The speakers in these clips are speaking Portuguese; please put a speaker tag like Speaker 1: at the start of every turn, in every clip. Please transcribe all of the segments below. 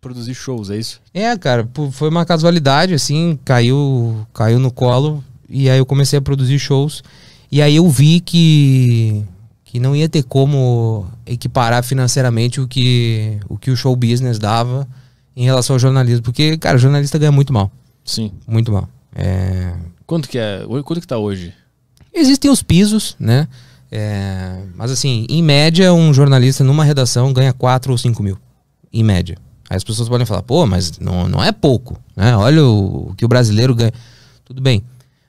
Speaker 1: produzir shows, é isso?
Speaker 2: É, cara, foi uma casualidade, assim, caiu, caiu no colo e aí eu comecei a produzir shows e aí eu vi que que não ia ter como equiparar financeiramente o que o que o show business dava em relação ao jornalismo, porque cara, jornalista ganha muito mal. Sim. Muito mal. É...
Speaker 1: Quanto que é? Quanto que tá hoje?
Speaker 2: Existem os pisos, né? É... Mas assim, em média, um jornalista numa redação ganha 4 ou 5 mil. Em média. Aí as pessoas podem falar, pô, mas não, não é pouco, né? Olha o, o que o brasileiro ganha. Tudo bem.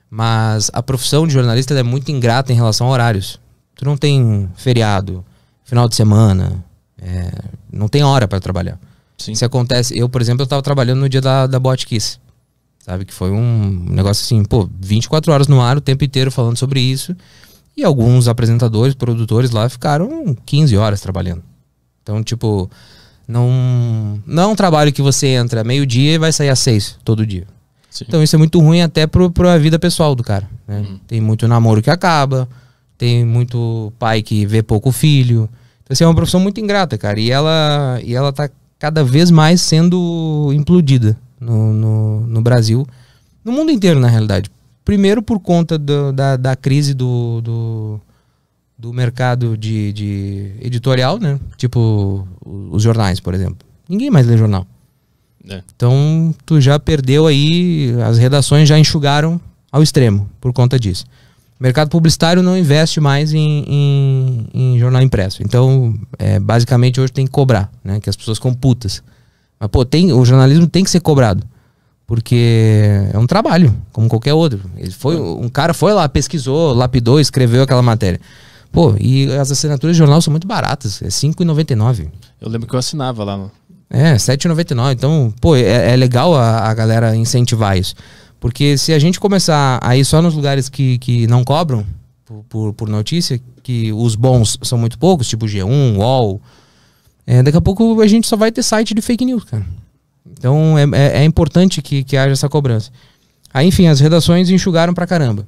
Speaker 2: Mas a profissão de jornalista é muito ingrata em relação a horários. Tu não tem feriado, final de semana, é, não tem hora para trabalhar. Sim. Isso acontece. Eu, por exemplo, eu tava trabalhando no dia da, da Bot Sabe? Que foi um negócio assim, pô, 24 horas no ar, o tempo inteiro falando sobre isso. E alguns apresentadores, produtores lá ficaram 15 horas trabalhando. Então, tipo, não, não é um trabalho que você entra meio-dia e vai sair às seis todo dia. Sim. Então isso é muito ruim até pro, a vida pessoal do cara. Né? Uhum. Tem muito namoro que acaba, tem muito pai que vê pouco filho. Então assim, é uma profissão muito ingrata, cara. E ela, e ela tá cada vez mais sendo implodida no, no, no Brasil. No mundo inteiro, na realidade. Primeiro por conta do, da, da crise do, do do mercado de, de editorial, né? Tipo os jornais, por exemplo. Ninguém mais lê jornal. É. Então, tu já perdeu aí, as redações já enxugaram ao extremo por conta disso. O mercado publicitário não investe mais em, em, em jornal impresso. Então, é, basicamente, hoje tem que cobrar, né? Que as pessoas computas. Mas, pô, tem, o jornalismo tem que ser cobrado. Porque é um trabalho, como qualquer outro. Ele foi, é. um cara foi lá, pesquisou, lapidou, escreveu aquela matéria. Pô, e as assinaturas de jornal são muito baratas, é R$ 5,99.
Speaker 1: Eu lembro que eu assinava lá. No...
Speaker 2: É, R$ 7,99. Então, pô, é, é legal a, a, galera incentivar isso. Porque se a gente começar a ir só nos lugares que, que não cobram por, por, por notícia, que os bons são muito poucos, tipo G1, UOL, é, daqui a pouco a gente só vai ter site de fake news, cara. Então é, é, é importante que, que haja essa cobrança. Aí, enfim, as redações enxugaram pra caramba.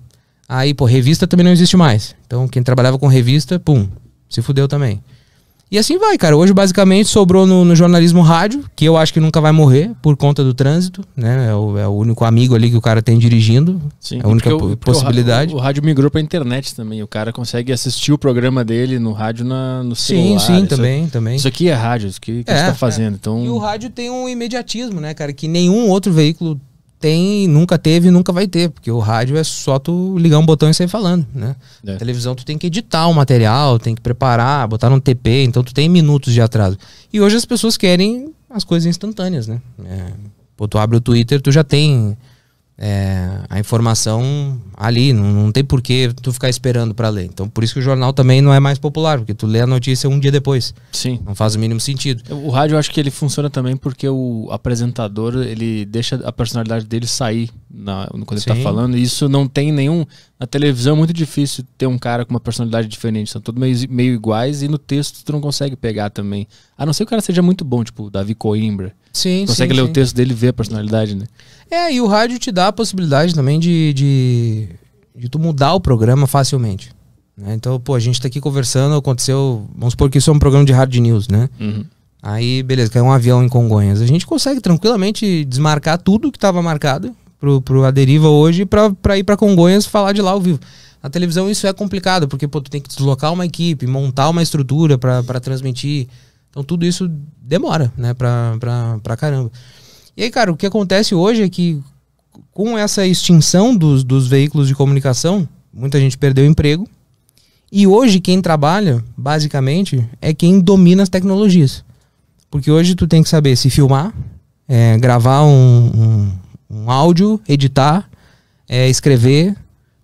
Speaker 2: Aí, pô, revista também não existe mais. Então, quem trabalhava com revista, pum, se fudeu também. E assim vai, cara. Hoje, basicamente, sobrou no, no, jornalismo rádio, que eu acho que nunca vai morrer por conta do trânsito, né? É o, é o único amigo ali que o cara tem dirigindo.
Speaker 1: Sim, é a única porque, possibilidade. Porque o, o, rádio migrou pra internet também. O cara consegue assistir o programa dele no rádio na, no celular. Sim, sim, isso, é- também, também. Isso aqui é rádio, isso aqui que é, a gente tá é. fazendo. É. Então... E o
Speaker 2: rádio tem um imediatismo, né, cara? Que nenhum outro veículo tem, nunca teve e nunca vai ter, porque o rádio é só tu ligar um botão e sair falando, né? É. televisão tu tem que editar o material, tem que preparar, botar no TP, então tu tem minutos de atraso. E hoje as pessoas querem as coisas instantâneas, né? É, pô, tu abre o Twitter, tu já tem é, a informação ali, não, não tem por que tu ficar esperando para ler. Então, por isso que o jornal também não é mais popular, porque tu lê a notícia um dia depois. Sim. Não faz o mínimo sentido.
Speaker 1: O rádio, eu acho que ele funciona também porque o apresentador, ele deixa a personalidade dele sair na, quando Sim. ele tá falando, e isso não tem nenhum na televisão é muito difícil ter um cara com uma personalidade diferente, são todos meio, meio iguais e no texto tu não consegue pegar também. A não ser que o cara seja muito bom, tipo o Davi Coimbra. Sim, Consegue sim, ler sim. o texto dele e ver a personalidade, né?
Speaker 2: É, e o rádio te dá a possibilidade também de, de, de tu mudar o programa facilmente. Né? Então, pô, a gente tá aqui conversando, aconteceu. Vamos supor que isso é um programa de hard news, né? Uhum. Aí, beleza, caiu um avião em Congonhas. A gente consegue tranquilamente desmarcar tudo que estava marcado pro, pro A Deriva hoje para ir para Congonhas falar de lá ao vivo. Na televisão isso é complicado, porque pô, tu tem que deslocar uma equipe, montar uma estrutura para transmitir. Então tudo isso demora, né, pra, pra, pra caramba. E aí, cara, o que acontece hoje é que com essa extinção dos, dos veículos de comunicação, muita gente perdeu emprego. E hoje quem trabalha, basicamente, é quem domina as tecnologias. Porque hoje tu tem que saber se filmar, é, gravar um, um áudio, editar, é, escrever,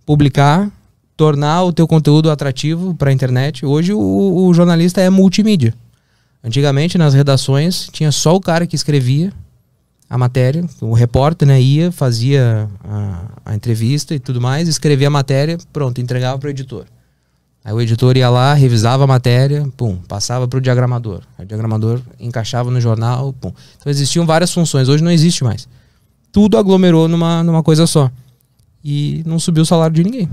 Speaker 2: publicar, tornar o teu conteúdo atrativo para a internet. Hoje o, o jornalista é multimídia. Antigamente nas redações tinha só o cara que escrevia a matéria, o repórter né, ia, fazia a, a, entrevista e tudo mais, escrevia a matéria, pronto, entregava para o editor. Aí o editor ia lá, revisava a matéria, pum, passava para o diagramador. o diagramador encaixava no jornal, pum. Então existiam várias funções, hoje não existe mais tudo aglomerou numa, numa coisa só. E não subiu o salário de ninguém.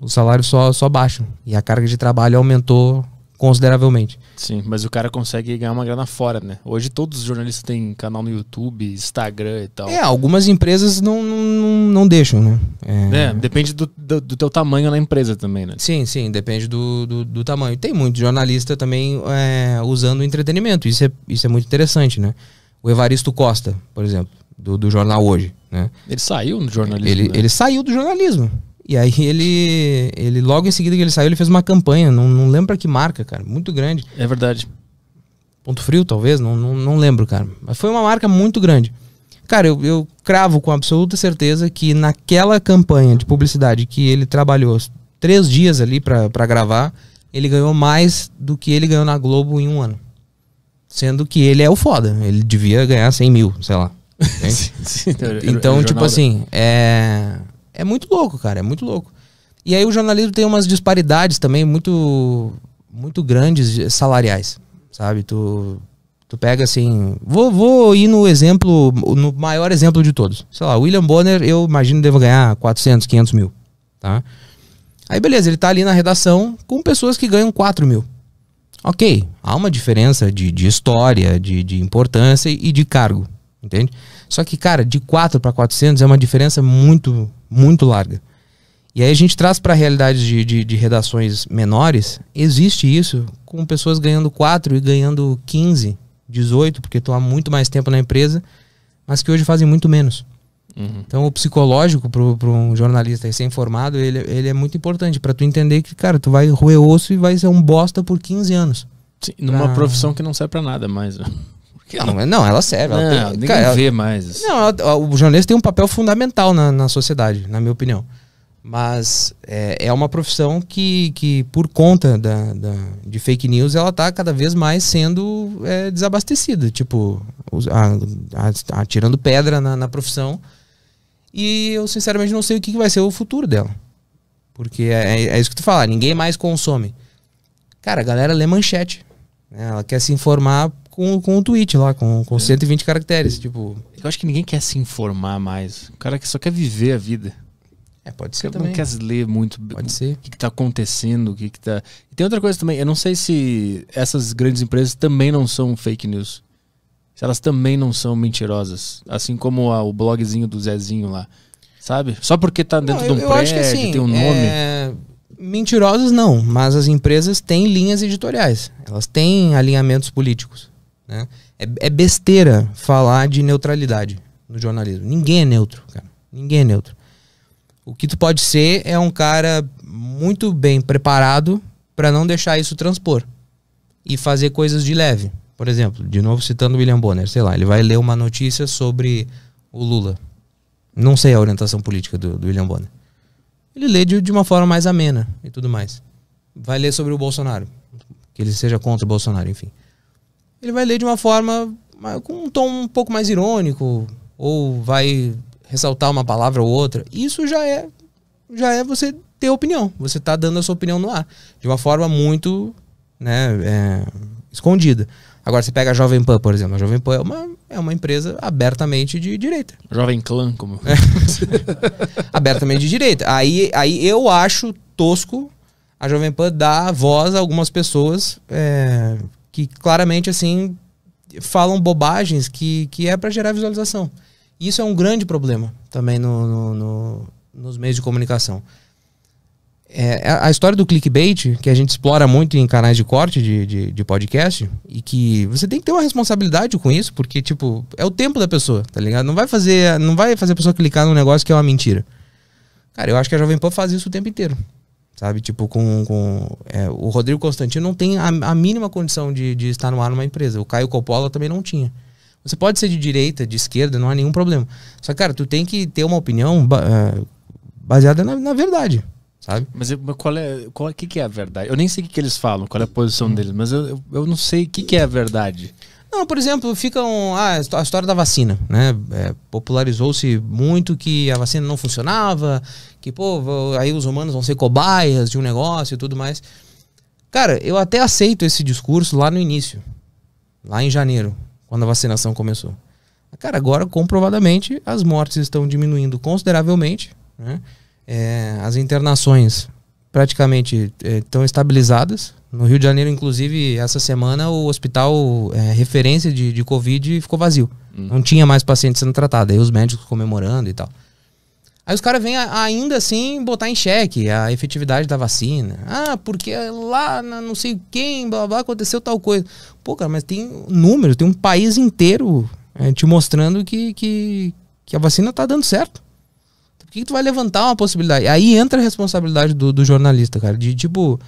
Speaker 2: O salário só, só baixa. E a carga de trabalho aumentou consideravelmente.
Speaker 1: Sim, mas o cara consegue ganhar uma grana fora, né? Hoje todos os jornalistas têm canal no YouTube, Instagram e tal. É, algumas empresas
Speaker 2: não, não, não deixam, né? É, é
Speaker 1: depende do, do, do, teu tamanho na empresa também, né? Sim, sim, depende do, do, do tamanho.
Speaker 2: Tem muito jornalista também é, usando entretenimento, isso é, isso é muito interessante, né? o Evaristo Costa, por exemplo, do, do jornal Hoje. Né? Ele saiu do jornalismo. Ele, né? ele saiu do jornalismo. E aí ele, ele, logo em seguida que ele saiu, ele fez uma campanha, não, não lembro pra que marca, cara, muito grande. É verdade. Ponto Frio, talvez, não, não, não lembro, cara. Mas foi uma marca muito grande. Cara, eu, eu cravo com absoluta certeza que naquela campanha de publicidade que ele trabalhou três dias ali para gravar, ele ganhou mais do que ele ganhou na Globo em um ano. Sendo que ele é o foda. Ele devia ganhar 100 mil, sei lá. Então, é tipo assim, é... é muito louco, cara. É muito louco. E aí o jornalismo tem umas disparidades também muito, muito grandes salariais, sabe? Tu, tu pega assim... Vou, vou ir no exemplo, no maior exemplo de todos. Sei lá, William Bonner, eu imagino deva ganhar 400, 500 mil, tá? Aí beleza, ele tá ali na redação com pessoas que ganham 4 mil. Ok, há uma diferença de, de história, de, de importância e de cargo, entende? Só que, cara, de 4 para 400 é uma diferença muito, muito larga. E aí a gente traz para a realidade de, de, de, redações menores, existe isso com pessoas ganhando 4 e ganhando 15, 18, porque estão há muito mais tempo na empresa, mas que hoje fazem muito menos. Uhum. Então, o psicológico para um jornalista recém-formado, ele, ele é muito importante para tu entender que, cara, tu vai roer osso e vai ser um
Speaker 1: bosta por 15 anos. Sim, numa pra... profissão que não serve para nada mais. Né? Não, não, ela serve. Não, ela tem, cara, vê ela, mais.
Speaker 2: Não, ela, o jornalista tem um papel fundamental na, na sociedade, na minha opinião. Mas é, é uma profissão que, que por conta da, da, de fake news, ela está cada vez mais sendo é, desabastecida. Tipo, atirando pedra na, na profissão e eu, sinceramente, não sei o que, vai ser o futuro dela. Porque é, é, é isso que tu fala, ninguém mais consome. Cara, a galera lê manchete. Né? Ela quer se informar com, com o tweet lá, com, com 120
Speaker 1: é. caracteres. Tipo. Eu acho que ninguém quer se informar mais. O cara que só quer viver a vida. É, pode ser. Também. Não quer ler muito pode ser. o que, está acontecendo, o que, que tá. E tem outra coisa também, eu não sei se essas grandes empresas também não são fake news se elas também não são mentirosas. Assim como a, o blogzinho do Zezinho lá. Sabe? Só porque tá dentro não, eu, de um prédio, assim, tem um nome. É... Mentirosas não, mas as empresas têm
Speaker 2: linhas editoriais. Elas têm alinhamentos políticos. Né? É, é besteira falar de neutralidade no jornalismo. Ninguém é neutro, cara. Ninguém é neutro. O que tu pode ser é um cara muito bem preparado para não deixar isso transpor e fazer coisas de leve. Por exemplo, de novo citando o William Bonner, sei lá, ele vai ler uma notícia sobre o Lula. Não sei a orientação política do, do William Bonner. Ele lê de, de uma forma mais amena e tudo mais. Vai ler sobre o Bolsonaro, que ele seja contra o Bolsonaro, enfim. Ele vai ler de uma forma com um tom um pouco mais irônico ou vai ressaltar uma palavra ou outra. Isso já é já é você ter opinião. Você está dando a sua opinião no ar de uma forma muito, né, é, escondida. Agora, você pega a Jovem Pan, por exemplo. A Jovem Pan é uma, é uma empresa abertamente de direita. Jovem Clã, como. É. abertamente de direita. Aí, aí eu acho tosco a Jovem Pan dar voz a algumas pessoas é, que claramente, assim, falam bobagens que, que é para gerar visualização. Isso é um grande problema também no, no, no nos meios de comunicação. É, a história do clickbait, que a gente explora muito em canais de corte de, de, de, podcast, e que você tem que ter uma responsabilidade com isso, porque, tipo, é o tempo da pessoa, tá ligado? Não vai fazer, não vai fazer a pessoa clicar num negócio que é uma mentira. Cara, eu acho que a Jovem Pan faz isso o tempo inteiro. Sabe? Tipo, com. com é, o Rodrigo Constantino não tem a, a mínima condição de, de estar no ar numa empresa. O Caio Coppola também não tinha. Você pode ser de direita, de esquerda, não há nenhum problema. Só que, cara, tu tem que ter uma opinião é, baseada na, na verdade
Speaker 1: sabe? Mas qual é, qual, é, que que é a verdade? Eu nem sei o que, que eles falam, qual é a posição deles, mas eu, eu não sei o que, que é a verdade. Não, por exemplo, ficam um, ah,
Speaker 2: a história da vacina, né? É, Popularizou-se muito que a vacina não funcionava, que pô, aí os humanos vão ser cobaias de um negócio e tudo mais. Cara, eu até aceito esse discurso lá no início, lá em janeiro, quando a vacinação começou. Cara, agora comprovadamente as mortes estão diminuindo consideravelmente, né? é, as internações praticamente estão é, estabilizadas. No Rio de Janeiro, inclusive, essa semana o hospital é, referência de, de Covid ficou vazio. Hum. Não tinha mais paciente sendo tratado. Aí os médicos comemorando e tal. Aí os caras vêm ainda assim botar em xeque a efetividade da vacina. Ah, porque lá não sei quem, blá blá, aconteceu tal coisa. Pô, cara, mas tem números, tem um país inteiro é, te mostrando que, que, que a vacina tá dando certo por que, que tu vai levantar uma possibilidade? Aí entra a responsabilidade do, do jornalista, cara. De tipo,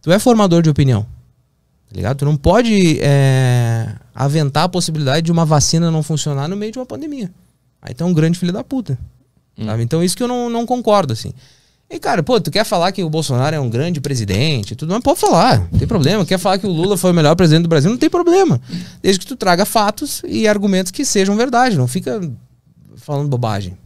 Speaker 2: tu é formador de opinião. Tá ligado? Tu não pode é, aventar a possibilidade de uma vacina não funcionar no meio de uma pandemia. Aí tá um grande filho da puta. Hum. Sabe? Então isso que eu não, não concordo, assim. E, cara, pô, tu quer falar que o Bolsonaro é um grande presidente, tudo mas pode falar, não tem problema. Quer falar que o Lula foi o melhor presidente do Brasil, não tem problema. Desde que tu traga fatos e argumentos que sejam verdade, não fica falando bobagem.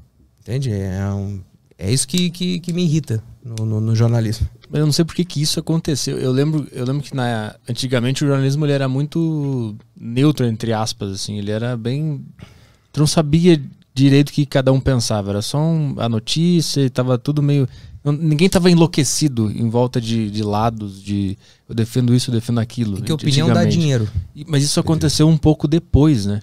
Speaker 2: Entende? É, um, é isso que,
Speaker 1: que, que me irrita no, no, no, jornalismo. Eu não sei por que, isso aconteceu. Eu lembro, eu lembro que na, antigamente o jornalismo ele era muito neutro, entre aspas, assim. Ele era bem... Tu não sabia direito o que cada um pensava. Era só um, a notícia e tava tudo meio... Ninguém estava enlouquecido em volta de, de, lados, de eu defendo isso, eu defendo aquilo. Porque é que né, opinião dá dinheiro. Mas isso aconteceu um pouco depois, né?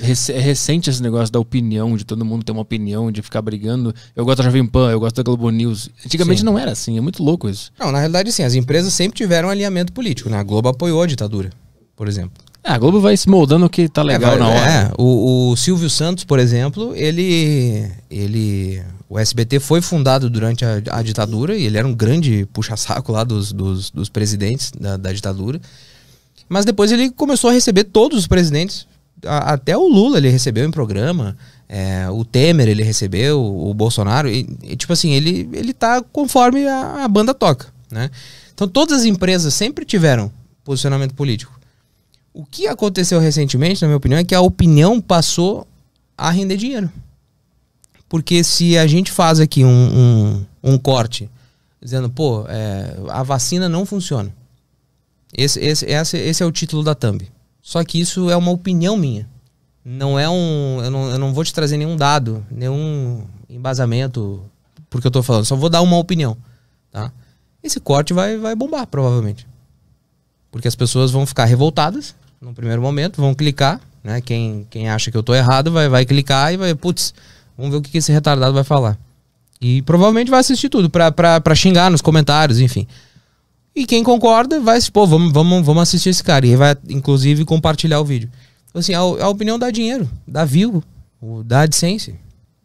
Speaker 1: é recente esse negócio da opinião, de todo mundo ter uma opinião, de ficar brigando. Eu gosto da Jovem Pan, eu gosto da Globo News. Antigamente sim. não era assim, é muito louco isso.
Speaker 2: Não, na realidade sim, as empresas sempre tiveram alinhamento político, né? A Globo apoiou a ditadura, por exemplo. É, a Globo vai se moldando o que tá é, legal é, na hora. É, o, o Silvio Santos, por exemplo, ele. ele o SBT foi fundado durante a, a, ditadura e ele era um grande puxa-saco lá dos, dos, dos presidentes da, da, ditadura. Mas depois ele começou a receber todos os presidentes a, até o Lula ele recebeu em programa, é, o Temer ele recebeu, o Bolsonaro, e, e, tipo assim, ele, ele tá conforme a, a banda toca, né? Então todas as empresas sempre tiveram posicionamento político. O que aconteceu recentemente, na minha opinião, é que a opinião passou a render dinheiro. Porque se a gente faz aqui um, um, um corte dizendo, pô, é, a vacina não funciona. Esse, esse, esse, esse é o título da thumb. Só que isso é uma opinião minha. Não é um. Eu não, eu não vou te trazer nenhum dado, nenhum embasamento porque eu tô falando. Só vou dar uma opinião. Tá? Esse corte vai, vai bombar, provavelmente. Porque as pessoas vão ficar revoltadas no primeiro momento, vão clicar. Né? Quem, quem acha que eu tô errado vai, vai clicar e vai, putz, vamos ver o que, esse retardado vai falar. E provavelmente vai assistir tudo, pra, pra, pra xingar nos comentários, enfim. E quem concorda vai, pô, vamos, vamos, vamos assistir esse cara. E vai, inclusive, compartilhar o vídeo. Então, assim, a, a opinião dá dinheiro, dá view, dá AdSense.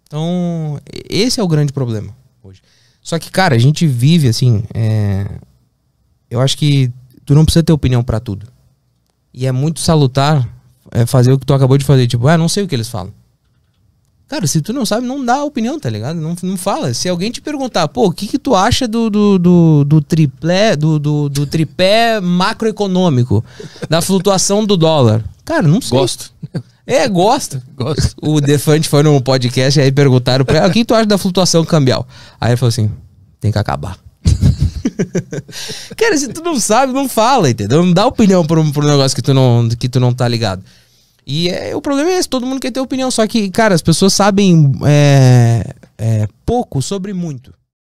Speaker 2: Então, esse é o grande problema hoje. Só que, cara, a gente vive, assim, é... eu acho que tu não precisa ter opinião para tudo. E é muito salutar é, fazer o que tu acabou de fazer. Tipo, ah, não sei o que eles falam. Cara, se tu não sabe, não dá opinião, tá ligado? Não, não fala. Se alguém te perguntar, pô, o que que tu acha do, do, do, do triplé, do, do, do tripé macroeconômico, da flutuação do dólar? Cara, não sei. Gosto. É, gosto. Gosto. O Defante foi num podcast e aí perguntaram pra ele, o que tu acha da flutuação cambial? Aí ele falou assim, tem que acabar. Cara, se tu não sabe, não fala, entendeu? Não dá opinião para um, um negócio que tu, não, que tu não tá ligado. E é, o problema é esse, todo mundo quer ter opinião. Só que, cara, as pessoas sabem é, é, pouco sobre muito.